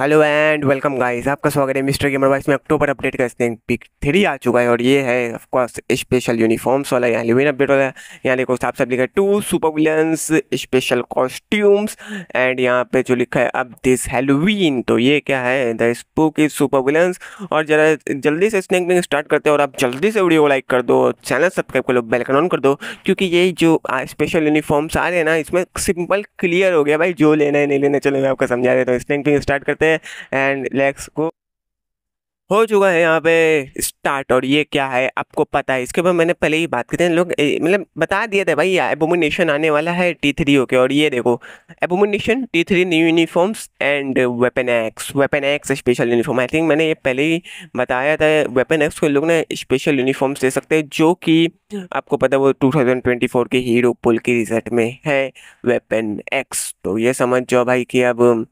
hello and welcome guys आपका स्वागत है मिस्टर गेमर वाइस में अक्टूबर अपडेट का स्नैक पिक थ्री आ चुका है और ये है कोर्स स्पेशल यूनिफॉर्म्स वाला यहाँ लिविन अपडेट वाला यहाँ देखो साफ साफ लिखा है two super villains special costumes and यहाँ पे जो लिखा है अब दिस हेलोवीन तो ये क्या है the spook is super villains और जरा जल्दी से स्नैक पिक स्टार्ट करते हैं और आप जल्दी से वीडियो लाइक कर दो चैनल सब्सक्राइब कर लो बेलकन ऑन कर दो क्योंकि ये जो स्पेशल यूनिफॉर्म्स आ रहे हैं ना इसमें सिंपल क्लियर हो गया भाई जो लेना है नहीं लेना चलो मैं आपको समझा देता हूँ स्नैक पिक स्टार्ट करते करते हैं एंड लेग्स को हो चुका है यहाँ पे स्टार्ट और ये क्या है आपको पता है इसके बाद मैंने पहले ही बात की थी लोग मतलब बता दिया था भाई एबोमिनेशन आने वाला है टी थ्री ओके और ये देखो abomination T three new uniforms and weapon X weapon X special uniform I think मैंने ये पहले ही बताया था वेपन एक्स को लोग ना स्पेशल यूनिफॉर्म्स दे सकते हैं जो कि आपको पता वो टू थाउजेंड ट्वेंटी फोर के हीरो पुल की रिजल्ट में है वेपन एक्स तो ये समझ जाओ भाई कि अब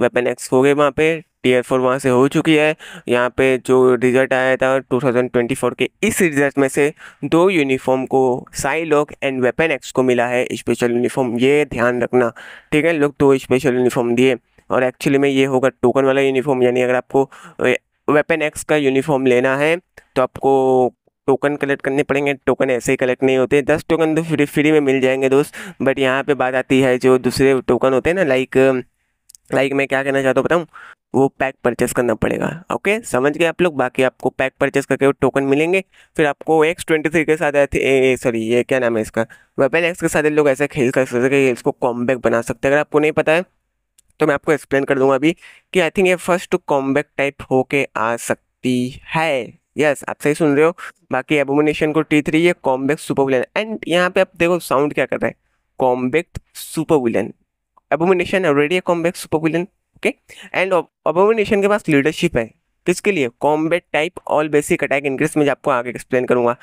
वेपन एक्स हो गए वहाँ पे टीयर फोर वहाँ से हो चुकी है यहाँ पे जो रिज़ल्ट आया था 2024 के इस रिज़ल्ट में से दो यूनिफॉर्म को psy Psylocke and weapon X को मिला है स्पेशल यूनिफॉर्म ये ध्यान रखना ठीक है लोग दो स्पेशल यूनिफॉर्म दिए और एक्चुअली में ये होगा टोकन वाला यूनिफॉर्म यानी अगर आपको वेपन एक्स का यूनिफॉर्म लेना है तो आपको टोकन कलेक्ट करने पड़ेंगे टोकन ऐसे ही कलेक्ट नहीं होते दस टोकन तो फ्री फ्री में मिल जाएंगे दोस्त बट यहाँ पे बात आती है जो दूसरे टोकन होते हैं ना लाइक लाइक मैं क्या कहना चाहता हूँ बताऊँ वो पैक परचेस करना पड़ेगा ओके समझ गए आप लोग बाकी आपको पैक परचेस करके वो टोकन मिलेंगे फिर आपको एक्स ट्वेंटी थ्री के साथ आए थे सॉरी ये क्या नाम है इसका वेपन एक्स के साथ लोग ऐसे खेल कर सकते हैं इसको कॉम्बैक बना सकते हैं अगर आपको नहीं पता है तो मैं आपको एक्सप्लेन कर दूंगा अभी कि आई थिंक ये फर्स्ट कॉम्बैक टाइप होके आ सकती है यस yes, आप सही सुन रहे हो बाकी एबोमिनेशन को टी थ्री ये कॉम्बैक सुपर विलन एंड यहाँ पे आप देखो साउंड क्या कर रहा है combat super villain abomination already combat supervillain okay and abomination के पास लीडरशिप है किसके लिए combat type all basic attack increase में आपको आगे एक्सप्लेन करूंगा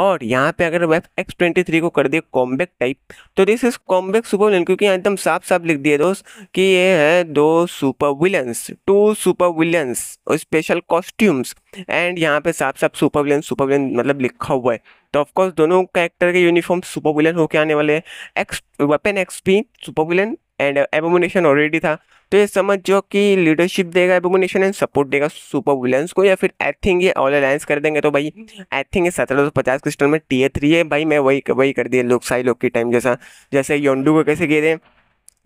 और यहाँ पे अगर वेब एक्स ट्वेंटी थ्री को कर दिए कॉम्बैक टाइप तो this is combat super villain क्योंकि एकदम साफ साफ लिख दिए दोस्त कि ये है दो super villains two super villains और स्पेशल कॉस्ट्यूम्स एंड यहाँ पे साफ साफ सुपर विलन सुपर विलन मतलब लिखा हुआ है तो ऑफकोर्स दोनों कैरेक्टर के यूनिफॉर्म सुपर विलन होके आने वाले हैं एक्स वेपन एक्स भी super villain and abomination already था तो ये समझ जो कि लीडरशिप देगा एबोमिनेशन एंड सपोर्ट देगा सुपर विलियंस को या फिर आई थिंक ये ऑल अलायंस कर देंगे तो भाई आई थिंक ये सत्रह सौ पचास क्रिस्टल में टी ए थ्री है भाई मैं वही वही कर दिया लोग साई लोग के टाइम जैसा जैसे योंडू को कैसे गिरे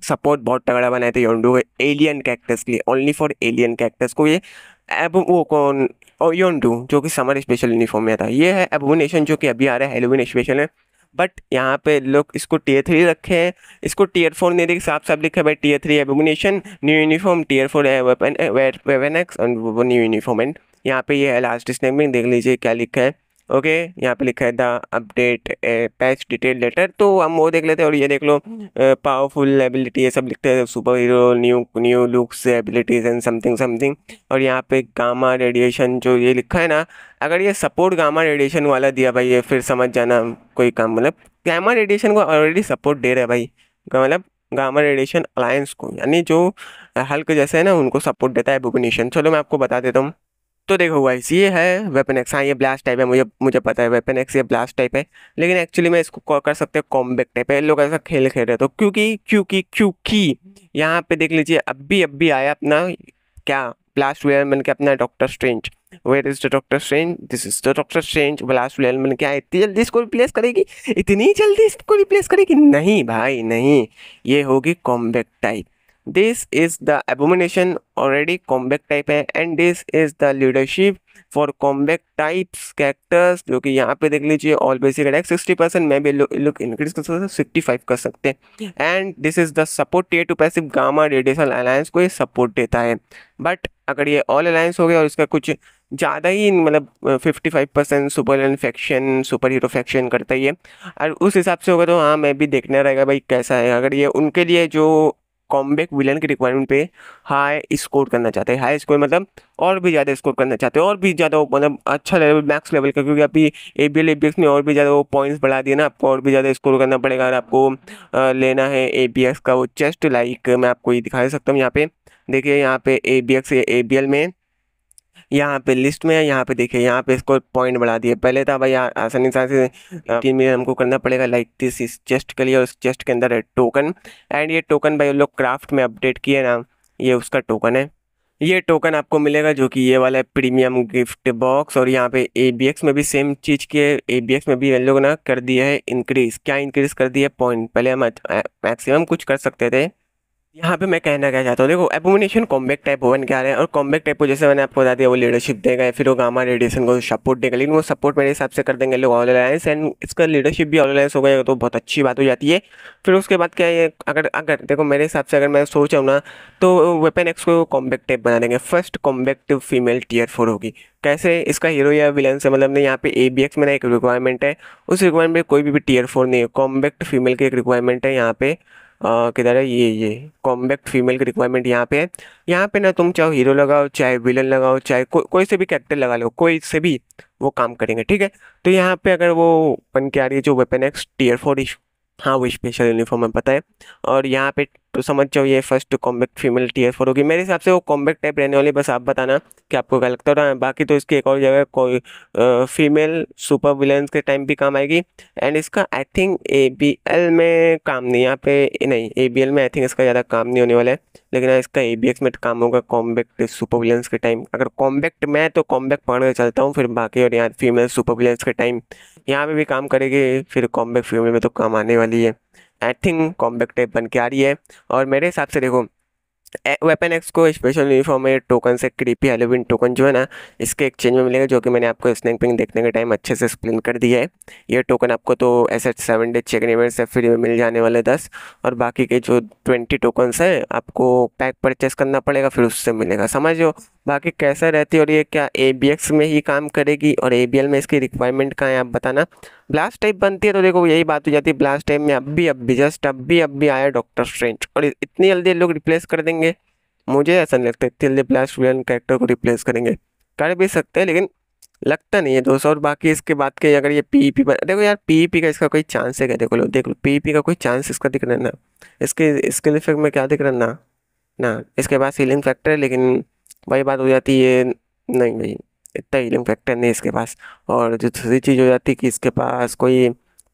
सपोर्ट बहुत तगड़ा बनाए थे योंडू को एलियन कैक्टस के लिए ओनली फॉर एलियन कैक्टस को ये एब वो कौन योंडू जो कि समर स्पेशल यूनिफॉर्म में था ये है एबोमिनेशन जो कि अभी आ रहा है हेलोविन स्पेशल है बट यहाँ पे लोग इसको टीयर थ्री रखे हैं इसको टीयर फोर नहीं देखे साफ साफ लिखा है भाई tier three abomination new uniform tier four है weapon X new uniform and यहाँ पे ये है लास्ट स्नैपिंग देख लीजिए क्या लिखा है ओके यहाँ पे लिखा है the update patch detail later तो हम वो देख लेते हैं और ये देख लो पावरफुल एबिलिटी ये सब लिखते हैं super hero new new looks abilities and something something और यहाँ पे गामा रेडिएशन जो ये लिखा है ना अगर ये सपोर्ट गामा रेडिएशन वाला दिया भाई ये फिर समझ जाना कोई काम मतलब गामा रेडिएशन को ऑलरेडी सपोर्ट दे रहा है भाई मतलब गामा रेडिएशन अलायंस को यानी जो हल्क जैसे है ना उनको सपोर्ट देता है बुबनेशन चलो मैं आपको बता देता हूँ तो देखो वाइस ये है वेपन एक्स हाँ ये ब्लास्ट टाइप है मुझे मुझे पता है वेपन एक्स ये ब्लास्ट टाइप है लेकिन एक्चुअली मैं इसको कर सकते हैं कॉम्बैक टाइप है लोग ऐसा खेल खेल रहे तो क्योंकि क्योंकि क्योंकि यहाँ पे देख लीजिए अब भी अब भी आया अपना क्या ब्लास्ट वेयर बन के अपना doctor strange where is the doctor strange this is the doctor strange blast where बन के इतनी जल्दी इसको रिप्लेस करेगी इतनी जल्दी इसको रिप्लेस करेगी नहीं भाई नहीं ये होगी combat type this is the abomination already combat type है and this is the leadership for combat types characters जो कि यहाँ पे देख लीजिए all basic attack sixty percent मैं भी लुक इंक्रीज कर सकता हूँ सिक्सटी फाइव कर सकते हैं and this is the support T two passive gamma radiation alliance को ये सपोर्ट देता है बट अगर ये ऑल अलायंस हो गया और इसका कुछ ज़्यादा ही मतलब fifty five percent super faction super hero faction करता ही है और उस हिसाब से होगा तो हाँ मैं भी देखना रहेगा भाई कैसा है अगर ये उनके लिए जो कॉम्बैक विलन की रिक्वायरमेंट पे हाई स्कोर करना चाहते हैं हाई स्कोर मतलब और भी ज़्यादा स्कोर करना चाहते हैं और भी ज़्यादा मतलब अच्छा लेवल मैक्स लेवल का क्योंकि अभी A B L A B X ने और भी ज़्यादा वो पॉइंट्स बढ़ा दिए ना आपको और भी ज़्यादा स्कोर करना पड़ेगा अगर आपको लेना है ए बी एक्स का वो चेस्ट लाइक मैं आपको ये दिखा सकता हूँ यहाँ पे देखिए यहाँ पे A B X A B L में यहाँ पे लिस्ट में है यहाँ पे देखिए यहाँ पे इसको पॉइंट बढ़ा दिए पहले था भाई आसानी से टीम में हमको करना पड़ेगा लाइक दिस इस चेस्ट के लिए और उस चेस्ट के अंदर है टोकन एंड ये टोकन भाई लोग क्राफ्ट में अपडेट किए ना ये उसका टोकन है ये टोकन आपको मिलेगा जो कि ये वाला है प्रीमियम गिफ्ट बॉक्स और यहाँ पे ए बी एक्स में भी सेम चीज़ की है ए में भी इन लोगों ने कर दिया है इंक्रीज़ क्या इंक्रीज़ कर दिया है पॉइंट पहले हम मैक्सिमम कुछ कर सकते थे यहाँ पे मैं कहना क्या चाहता हूँ देखो एबोमिनेशन कॉम्बैक टाइप ओवन के आ रहे हैं और कॉम्बैक टाइप को जैसे मैंने आपको बता दिया वो लीडरशिप देगा फिर वो गामा रेडिएशन को सपोर्ट देगा लेकिन वो सपोर्ट मेरे हिसाब से कर देंगे लोग ऑल अलायंस एंड इसका लीडरशिप भी ऑल अलायंस हो गया तो बहुत अच्छी बात हो जाती है फिर उसके बाद क्या है अगर अगर देखो मेरे हिसाब से अगर मैं सोच रहा ना तो वेपन एक्स को कॉम्बैक टाइप बना देंगे first combative female tier four होगी कैसे इसका हीरो या विलन से मतलब नहीं यहाँ पे ए बी एक्स में ना एक रिक्वायरमेंट है उस रिक्वायरमेंट में कोई भी, भी टीयर फोर नहीं है कॉम्बैक्ट फीमेल की एक रिक्वायरमेंट है यहाँ पे किधर है ये ये कॉम्बैक्ट फीमेल की रिक्वायरमेंट यहाँ पे है यहाँ पे ना तुम चाहे हीरो लगाओ चाहे विलन लगाओ चाहे को, कोई से भी कैरेक्टर लगा लो कोई से भी वो काम करेंगे ठीक है तो यहाँ पे अगर वो बन के आ रही है जो वेपन एक्स टीयर फोर हाँ वो स्पेशल यूनिफॉर्म है पता है और यहाँ पे तो समझ जाओ ये first combat female S four होगी मेरे हिसाब से वो कॉम्बैक्ट टाइप रहने वाली बस आप बताना कि आपको क्या लगता है हाँ, बाकी तो इसकी एक और जगह कोई फीमेल सुपर विलेंस के टाइम भी काम आएगी एंड इसका I think A B L में काम नहीं यहाँ पे नहीं ए बी एल में आई थिंक इसका ज़्यादा काम नहीं होने वाला है लेकिन हाँ, इसका ए बी एक्स में काम होगा कॉम्बैक्ट सुपर विलेंस के टाइम अगर कॉम्बैक्ट में तो कॉम्बैक्ट पढ़ कर चलता हूँ फिर बाकी और यहाँ फीमेल सुपर विलेंस के टाइम यहाँ पर भी काम करेगी फिर कॉम्बैक्ट फीमेल में तो काम आने वाली है आई थिंक कॉम्बैक्ट टाइप बन के आ रही है और मेरे हिसाब से देखो वेपन एक्स को स्पेशल यूनिफॉर्म में टोकन से क्रीपी हेलोविन टोकन जो है ना इसके एक्सचेंज में मिलेगा जो कि मैंने आपको स्नैक पिंग देखने के टाइम अच्छे से एक्सप्लेन कर दिया है ये टोकन आपको तो H seven day check event से फ्री में मिल जाने वाले दस और बाकी के जो ट्वेंटी टोकन्स हैं आपको पैक परचेस करना पड़ेगा फिर उससे मिलेगा समझो बाकी कैसा रहती है और ये क्या ए में ही काम करेगी और ए में इसकी रिक्वायरमेंट कहाँ है आप बताना ब्लास्ट टाइप बनती है तो देखो यही बात हो जाती है ब्लास्ट टाइप में अब भी अब भी जस्ट अब भी अब भी आया डॉक्टर स्ट्रेंज और इतनी जल्दी लोग रिप्लेस कर देंगे मुझे ऐसा नहीं लगता इतनी जल्दी ब्लास्ट विलन कैरेक्टर को रिप्लेस करेंगे कर भी सकते हैं लेकिन लगता नहीं है दोस्तों और बाकी इसके बाद के अगर ये पी पी e बन देखो यार पी पी e का इसका कोई चांस है क्या देखो लो देख लो पी पी e का कोई चांस इसका दिख रहा है ना इसके स्किल इफेक्ट में क्या दिख रहा है ना ना इसके बाद सीलिंग फैक्टर है लेकिन वही बात हो जाती है नहीं भाई इतना हीलिंग फैक्टर नहीं इसके पास और जो दूसरी चीज़ हो जाती है कि इसके पास कोई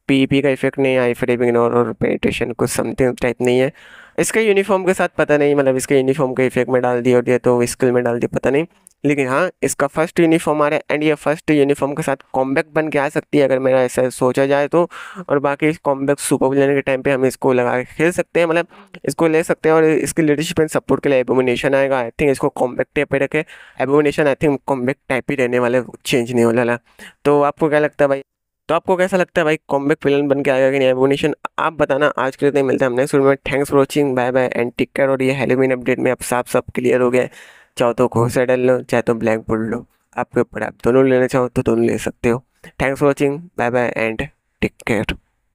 पी पी e का इफेक्ट नहीं आई फ्रेमिंग इग्नोर और पेट्रेशन कुछ समथिंग टाइप नहीं है इसके यूनिफॉर्म के साथ पता नहीं मतलब इसके यूनिफॉर्म के इफेक्ट में डाल दिया और दिया तो स्किल में डाल दिया पता नहीं लेकिन हाँ इसका फर्स्ट यूनिफॉर्म आ रहा है एंड ये फर्स्ट यूनिफॉर्म के साथ कॉम्बैक बन के आ सकती है अगर मेरा ऐसा सोचा जाए तो और बाकी इस कॉम्बैक सुपर लेने के टाइम पे हम इसको लगा के खेल सकते हैं मतलब इसको ले सकते हैं और इसकी लीडरशिप एंड सपोर्ट के लिए एबोमिनेशन आएगा आई थिंक इसको कॉम्बैक टाइप पर रखे abomination I think combat type ही रहने वाले चेंज नहीं होने वाला तो आपको क्या लगता है भाई तो आपको कैसा लगता है भाई कॉम्बैक विलन बन के आएगा कि नहीं एबोनेशन आप बताना आज के लिए मिलते हैं हमने शुरू में thanks for watching bye bye and take care और ये हेलोविन अपडेट में अब साफ सब क्लियर हो गया चाहो तो घोसेडल लो चाहे तो ब्लैक बुल लो आपके ऊपर आप दोनों लेना चाहो तो दोनों ले सकते हो thanks for watching bye bye and take care